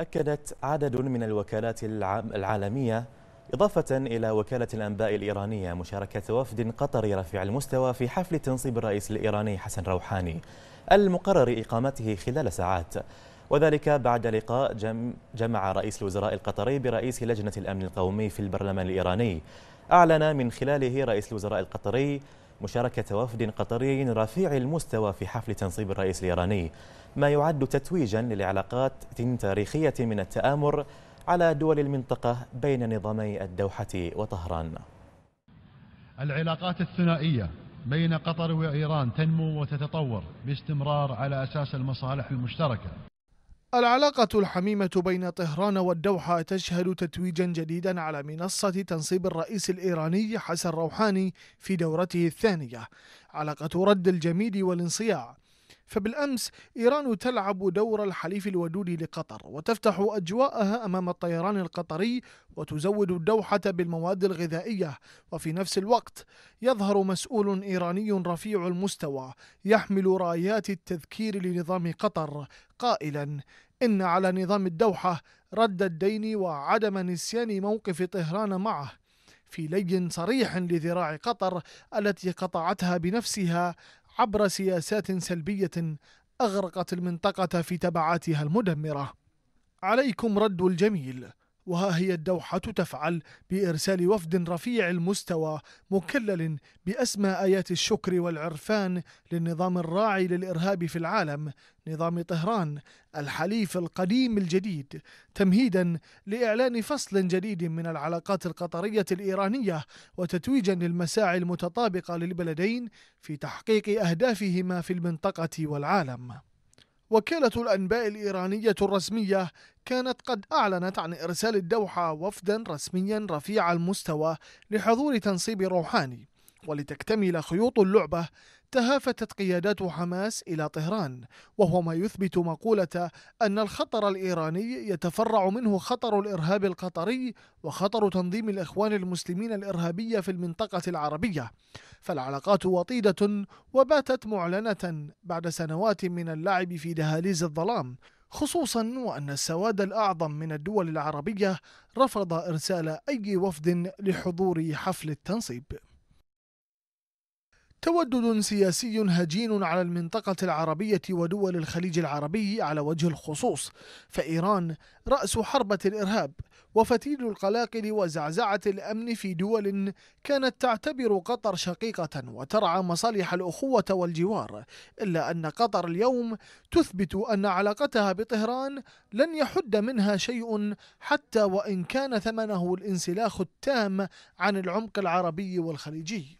أكدت عدد من الوكالات العالمية إضافة إلى وكالة الأنباء الإيرانية مشاركة وفد قطري رفيع المستوى في حفل تنصيب الرئيس الإيراني حسن روحاني المقرر إقامته خلال ساعات وذلك بعد لقاء جم جمع رئيس الوزراء القطري برئيس لجنة الأمن القومي في البرلمان الإيراني أعلن من خلاله رئيس الوزراء القطري مشاركة وفد قطري رفيع المستوى في حفل تنصيب الرئيس الإيراني ما يعد تتويجا لعلاقات تاريخية من التآمر على دول المنطقة بين نظامي الدوحة وطهران العلاقات الثنائية بين قطر وإيران تنمو وتتطور باستمرار على أساس المصالح المشتركة العلاقة الحميمة بين طهران والدوحة تشهد تتويجا جديدا على منصة تنصيب الرئيس الإيراني حسن روحاني في دورته الثانية علاقة رد الجميل والانصياع فبالأمس إيران تلعب دور الحليف الودود لقطر وتفتح أجواءها أمام الطيران القطري وتزود الدوحة بالمواد الغذائية وفي نفس الوقت يظهر مسؤول إيراني رفيع المستوى يحمل رايات التذكير لنظام قطر قائلا إن على نظام الدوحة رد الدين وعدم نسيان موقف طهران معه في لي صريح لذراع قطر التي قطعتها بنفسها عبر سياسات سلبية أغرقت المنطقة في تبعاتها المدمرة عليكم رد الجميل وها هي الدوحة تفعل بإرسال وفد رفيع المستوى مكلل بأسمى آيات الشكر والعرفان للنظام الراعي للإرهاب في العالم نظام طهران الحليف القديم الجديد تمهيدا لإعلان فصل جديد من العلاقات القطرية الإيرانية وتتويجا للمساعي المتطابقة للبلدين في تحقيق أهدافهما في المنطقة والعالم وكالة الأنباء الإيرانية الرسمية كانت قد أعلنت عن إرسال الدوحة وفدا رسميا رفيع المستوى لحضور تنصيب روحاني ولتكتمل خيوط اللعبة تهافتت قيادات حماس إلى طهران وهو ما يثبت مقولة أن الخطر الإيراني يتفرع منه خطر الإرهاب القطري وخطر تنظيم الإخوان المسلمين الإرهابية في المنطقة العربية فالعلاقات وطيدة وباتت معلنة بعد سنوات من اللعب في دهاليز الظلام خصوصا وأن السواد الأعظم من الدول العربية رفض إرسال أي وفد لحضور حفل التنصيب تودد سياسي هجين على المنطقة العربية ودول الخليج العربي على وجه الخصوص، فإيران رأس حربة الإرهاب وفتيل القلاقل وزعزعة الأمن في دول كانت تعتبر قطر شقيقة وترعى مصالح الأخوة والجوار، إلا أن قطر اليوم تثبت أن علاقتها بطهران لن يحد منها شيء حتى وإن كان ثمنه الانسلاخ التام عن العمق العربي والخليجي.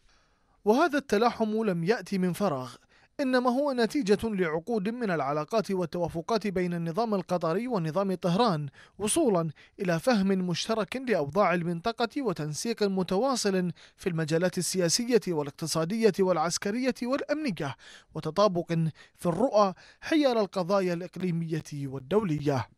وهذا التلاحم لم يأتي من فراغ إنما هو نتيجة لعقود من العلاقات والتوافقات بين النظام القطري ونظام طهران وصولا إلى فهم مشترك لأوضاع المنطقة وتنسيق متواصل في المجالات السياسية والاقتصادية والعسكرية والأمنية وتطابق في الرؤى حيال القضايا الإقليمية والدولية